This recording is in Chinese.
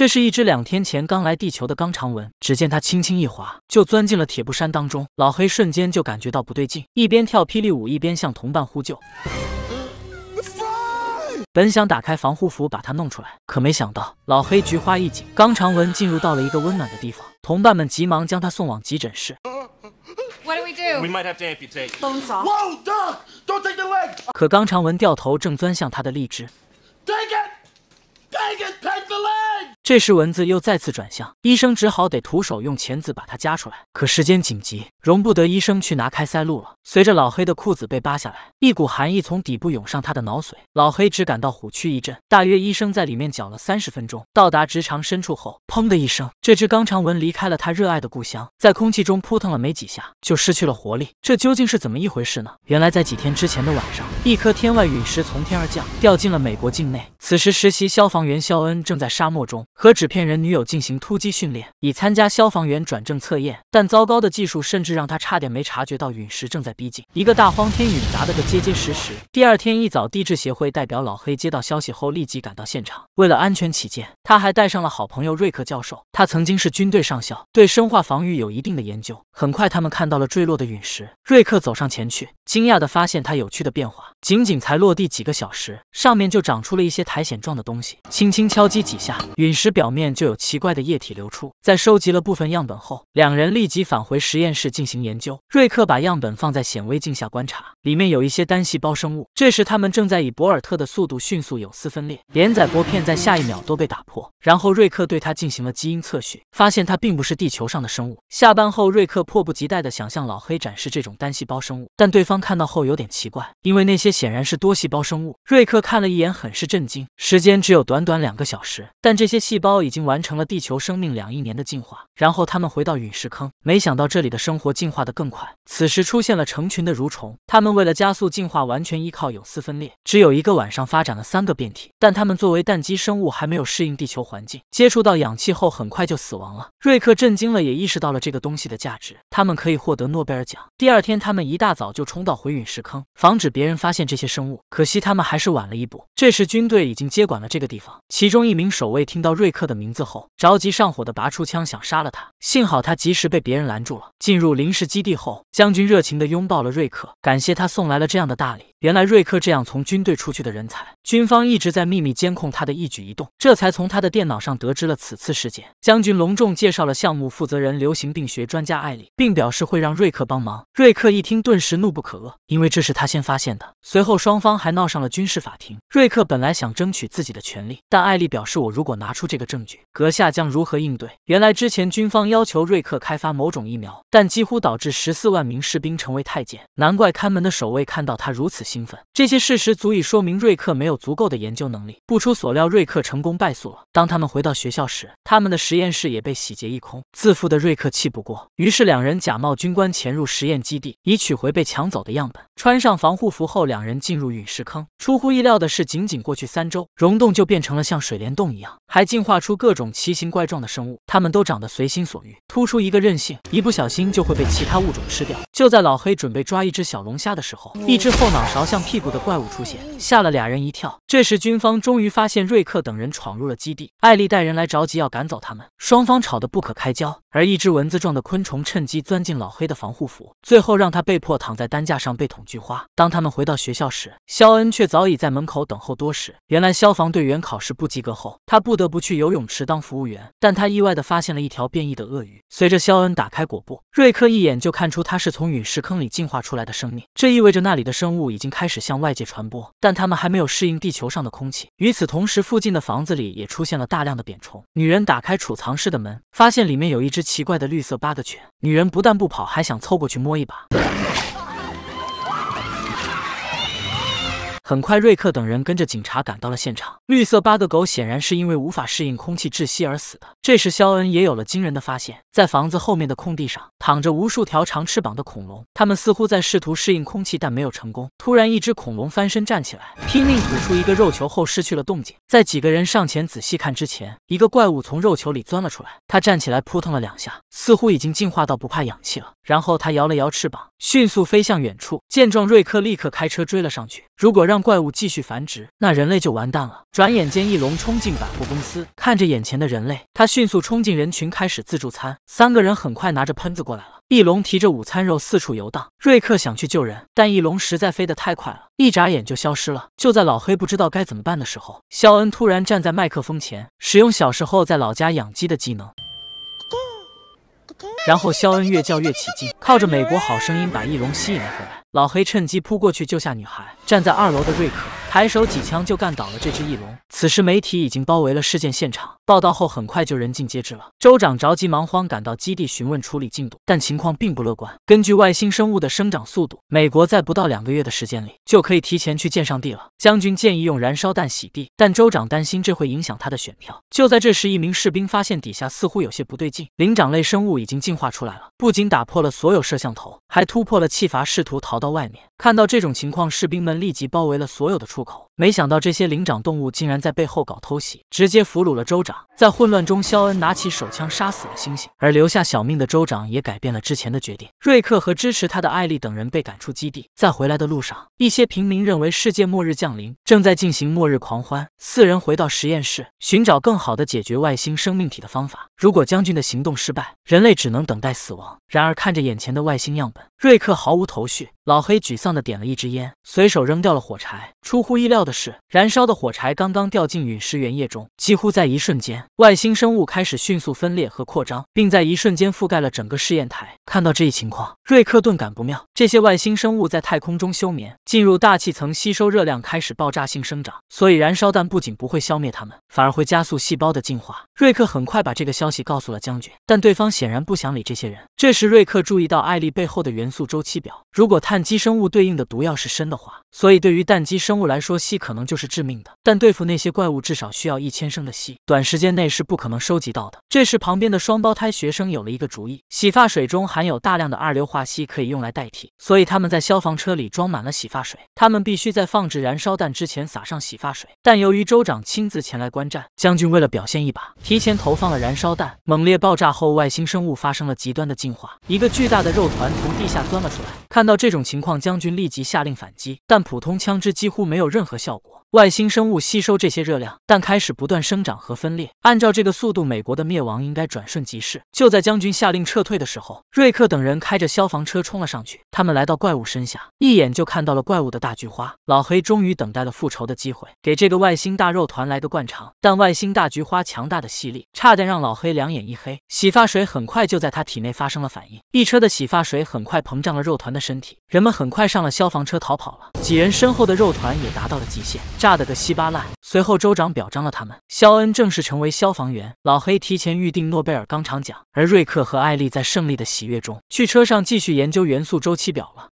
这是一只两天前刚来地球的肛肠蚊，只见它轻轻一滑，就钻进了铁布衫当中。老黑瞬间就感觉到不对劲，一边跳霹雳舞，一边向同伴呼救。本想打开防护服把它弄出来，可没想到老黑菊花一紧，肛肠蚊进入到了一个温暖的地方。同伴们急忙将他送往急诊室。可肛肠蚊掉头正钻向他的荔枝。这时蚊子又再次转向，医生只好得徒手用钳子把它夹出来。可时间紧急。容不得医生去拿开塞露了。随着老黑的裤子被扒下来，一股寒意从底部涌上他的脑髓。老黑只感到虎躯一震。大约医生在里面搅了三十分钟，到达直肠深处后，砰的一声，这只肛肠蚊离开了他热爱的故乡，在空气中扑腾了没几下，就失去了活力。这究竟是怎么一回事呢？原来在几天之前的晚上，一颗天外陨石从天而降，掉进了美国境内。此时实习消防员肖恩正在沙漠中和纸片人女友进行突击训练，以参加消防员转正测验。但糟糕的技术甚至。让他差点没察觉到陨石正在逼近，一个大荒天陨砸得个结结实实。第二天一早，地质协会代表老黑接到消息后，立即赶到现场。为了安全起见，他还带上了好朋友瑞克教授。他曾经是军队上校，对生化防御有一定的研究。很快，他们看到了坠落的陨石。瑞克走上前去，惊讶地发现它有趣的变化：仅仅才落地几个小时，上面就长出了一些苔藓状的东西。轻轻敲击几下，陨石表面就有奇怪的液体流出。在收集了部分样本后，两人立即返回实验室。进行研究，瑞克把样本放在显微镜下观察，里面有一些单细胞生物。这时他们正在以博尔特的速度迅速有丝分裂，连载波片在下一秒都被打破。然后瑞克对他进行了基因测序，发现他并不是地球上的生物。下班后，瑞克迫不及待地想向老黑展示这种单细胞生物，但对方看到后有点奇怪，因为那些显然是多细胞生物。瑞克看了一眼，很是震惊。时间只有短短两个小时，但这些细胞已经完成了地球生命两亿年的进化。然后他们回到陨石坑，没想到这里的生活。进化的更快。此时出现了成群的蠕虫，它们为了加速进化，完全依靠有丝分裂，只有一个晚上发展了三个变体。但它们作为蛋鸡生物，还没有适应地球环境，接触到氧气后很快就死亡了。瑞克震惊了，也意识到了这个东西的价值，他们可以获得诺贝尔奖。第二天，他们一大早就冲到回陨石坑，防止别人发现这些生物。可惜他们还是晚了一步，这时军队已经接管了这个地方。其中一名守卫听到瑞克的名字后，着急上火的拔出枪，想杀了他。幸好他及时被别人拦住了。进入临时基地后，将军热情地拥抱了瑞克，感谢他送来了这样的大礼。原来瑞克这样从军队出去的人才，军方一直在秘密监控他的一举一动，这才从他的电脑上得知了此次事件。将军隆重介绍了项目负责人——流行病学专家艾丽，并表示会让瑞克帮忙。瑞克一听，顿时怒不可遏，因为这是他先发现的。随后双方还闹上了军事法庭。瑞克本来想争取自己的权利，但艾丽表示：“我如果拿出这个证据，阁下将如何应对？”原来之前军方。要求瑞克开发某种疫苗，但几乎导致十四万名士兵成为太监。难怪看门的守卫看到他如此兴奋。这些事实足以说明瑞克没有足够的研究能力。不出所料，瑞克成功败诉了。当他们回到学校时，他们的实验室也被洗劫一空。自负的瑞克气不过，于是两人假冒军官潜入实验基地，以取回被抢走的样本。穿上防护服后，两人进入陨石坑。出乎意料的是，仅仅过去三周，溶洞就变成了像水帘洞一样，还进化出各种奇形怪状的生物，它们都长得随心所。突出一个韧性，一不小心就会被其他物种吃掉。就在老黑准备抓一只小龙虾的时候，一只后脑勺像屁股的怪物出现，吓了俩人一跳。这时，军方终于发现瑞克等人闯入了基地，艾丽带人来，着急要赶走他们，双方吵得不可开交。而一只蚊子状的昆虫趁机钻进老黑的防护服，最后让他被迫躺在担架上被捅菊花。当他们回到学校时，肖恩却早已在门口等候多时。原来消防队员考试不及格后，他不得不去游泳池当服务员。但他意外地发现了一条变异的鳄鱼。随着肖恩打开果布，瑞克一眼就看出他是从陨石坑里进化出来的生命，这意味着那里的生物已经开始向外界传播，但他们还没有适应地球上的空气。与此同时，附近的房子里也出现了大量的扁虫。女人打开储藏室的门，发现里面有一只。奇怪的绿色八个犬，女人不但不跑，还想凑过去摸一把。很快，瑞克等人跟着警察赶到了现场。绿色八个狗显然是因为无法适应空气窒息而死的。这时，肖恩也有了惊人的发现：在房子后面的空地上，躺着无数条长翅膀的恐龙，它们似乎在试图适应空气，但没有成功。突然，一只恐龙翻身站起来，拼命吐出一个肉球后失去了动静。在几个人上前仔细看之前，一个怪物从肉球里钻了出来。他站起来扑腾了两下，似乎已经进化到不怕氧气了。然后他摇了摇翅膀，迅速飞向远处。见状，瑞克立刻开车追了上去。如果让怪物继续繁殖，那人类就完蛋了。转眼间，翼龙冲进百货公司，看着眼前的人类，他迅速冲进人群，开始自助餐。三个人很快拿着喷子过来了。翼龙提着午餐肉四处游荡。瑞克想去救人，但翼龙实在飞得太快了，一眨眼就消失了。就在老黑不知道该怎么办的时候，肖恩突然站在麦克风前，使用小时候在老家养鸡的技能，然后肖恩越叫越起劲，靠着《美国好声音》把翼龙吸引了回来。老黑趁机扑过去救下女孩。站在二楼的瑞克抬手几枪就干倒了这只翼龙。此时媒体已经包围了事件现场，报道后很快就人尽皆知了。州长着急忙慌赶到基地询问处理进度，但情况并不乐观。根据外星生物的生长速度，美国在不到两个月的时间里就可以提前去见上帝了。将军建议用燃烧弹洗地，但州长担心这会影响他的选票。就在这时，一名士兵发现底下似乎有些不对劲，灵长类生物已经进化出来了，不仅打破了所有摄像头。还突破了气阀，试图逃到外面。看到这种情况，士兵们立即包围了所有的出口。没想到这些灵长动物竟然在背后搞偷袭，直接俘虏了州长。在混乱中，肖恩拿起手枪杀死了猩猩，而留下小命的州长也改变了之前的决定。瑞克和支持他的艾丽等人被赶出基地，在回来的路上，一些平民认为世界末日降临，正在进行末日狂欢。四人回到实验室，寻找更好的解决外星生命体的方法。如果将军的行动失败，人类只能等待死亡。然而，看着眼前的外星样本，瑞克毫无头绪。老黑沮丧地点了一支烟，随手扔掉了火柴。出乎意料的是，燃烧的火柴刚刚掉进陨石原液中，几乎在一瞬间，外星生物开始迅速分裂和扩张，并在一瞬间覆盖了整个试验台。看到这一情况，瑞克顿感不妙。这些外星生物在太空中休眠，进入大气层吸收热量，开始爆炸性生长。所以，燃烧弹不仅不会消灭它们，反而会加速细胞的进化。瑞克很快把这个消息告诉了将军，但对方显然不想理这些人。这时，瑞克注意到艾丽背后的元素周期表，如果探。基生物对应的毒药是砷的话，所以对于氮基生物来说，硒可能就是致命的。但对付那些怪物，至少需要一千升的硒，短时间内是不可能收集到的。这时，旁边的双胞胎学生有了一个主意：洗发水中含有大量的二硫化硒，可以用来代替。所以他们在消防车里装满了洗发水。他们必须在放置燃烧弹之前撒上洗发水。但由于州长亲自前来观战，将军为了表现一把，提前投放了燃烧弹。猛烈爆炸后，外星生物发生了极端的进化，一个巨大的肉团从地下钻了出来。看到这种情。情况，将军立即下令反击，但普通枪支几乎没有任何效果。外星生物吸收这些热量，但开始不断生长和分裂。按照这个速度，美国的灭亡应该转瞬即逝。就在将军下令撤退的时候，瑞克等人开着消防车冲了上去。他们来到怪物身下，一眼就看到了怪物的大菊花。老黑终于等待了复仇的机会，给这个外星大肉团来个灌肠。但外星大菊花强大的吸力，差点让老黑两眼一黑。洗发水很快就在他体内发生了反应，一车的洗发水很快膨胀了肉团的身体。人们很快上了消防车逃跑了。几人身后的肉团也达到了极限。炸得个稀巴烂。随后州长表彰了他们，肖恩正式成为消防员，老黑提前预定诺贝尔钢厂奖，而瑞克和艾丽在胜利的喜悦中去车上继续研究元素周期表了。